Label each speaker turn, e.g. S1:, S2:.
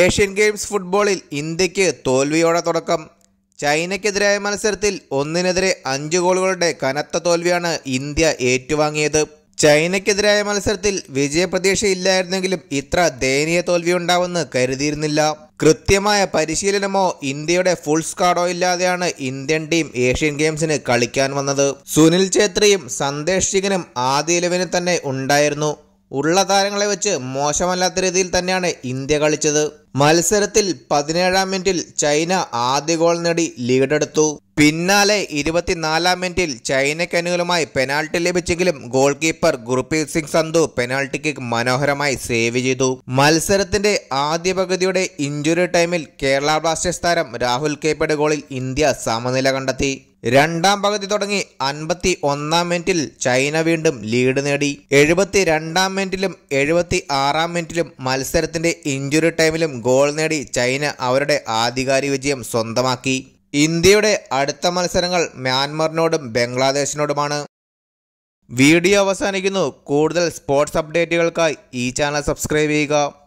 S1: Asian games ഫുട്ബോളിൽ ഇന്ത്യക്ക് തോൽവിയോടെ തുടക്കം ചൈനയ്ക്കെതിരായ മത്സരത്തിൽ ഒന്നിനെതിരെ അഞ്ച് ഗോളുകളുടെ കനത്ത തോൽവിയാണ് ഇന്ത്യ ഏറ്റുവാങ്ങിയത് ചൈനയ്ക്കെതിരായ മത്സരത്തിൽ വിജയപ്രതീക്ഷയില്ലായിരുന്നെങ്കിലും ഇത്ര ദയനീയ ഉണ്ടാവുമെന്ന് കരുതിയിരുന്നില്ല കൃത്യമായ പരിശീലനമോ ഇന്ത്യയുടെ ഫുൾ സ്കാഡോ ഇല്ലാതെയാണ് ഇന്ത്യൻ ടീം ഏഷ്യൻ ഗെയിംസിന് കളിക്കാൻ വന്നത് സുനിൽ ഛേത്രിയും സന്ദേശ് ആദ്യ ഇലവിന് തന്നെ ഉണ്ടായിരുന്നു ഉള്ള താരങ്ങളെ വെച്ച് മോശമല്ലാത്ത രീതിയിൽ തന്നെയാണ് ഇന്ത്യ കളിച്ചത് മത്സരത്തിൽ പതിനേഴാം മിനിറ്റിൽ ചൈന ആദ്യ ഗോൾ നേടി ലീഡെടുത്തു പിന്നാലെ ഇരുപത്തിനാലാം മിനിറ്റിൽ ചൈനക്കനുകളുമായി പെനാൾട്ടി ലഭിച്ചെങ്കിലും goal keeper Gurpreet Singh Sandhu penalty kick മനോഹരമായി സേവ് ചെയ്തു മത്സരത്തിന്റെ ആദ്യ പകുതിയുടെ ഇഞ്ചുറി ടൈമിൽ കേരള ബ്ലാസ്റ്റേഴ്സ് താരം രാഹുൽ കേപ്പയുടെ ഗോളിൽ ഇന്ത്യ സമനില കണ്ടെത്തി രണ്ടാം പകുതി തുടങ്ങി അൻപത്തി ഒന്നാം മിനിറ്റിൽ ചൈന വീണ്ടും ലീഡ് നേടി എഴുപത്തി രണ്ടാം മിനിറ്റിലും എഴുപത്തി ആറാം മിനിറ്റിലും മത്സരത്തിന്റെ ഇഞ്ചുറി ടൈമിലും ഗോൾ നേടി ചൈന അവരുടെ ആധികാരിക വിജയം സ്വന്തമാക്കി ഇന്ത്യയുടെ അടുത്ത മത്സരങ്ങൾ മ്യാൻമറിനോടും ബംഗ്ലാദേശിനോടുമാണ് വീഡിയോ അവസാനിക്കുന്നു കൂടുതൽ സ്പോർട്സ് അപ്ഡേറ്റുകൾക്കായി ഈ ചാനൽ സബ്സ്ക്രൈബ് ചെയ്യുക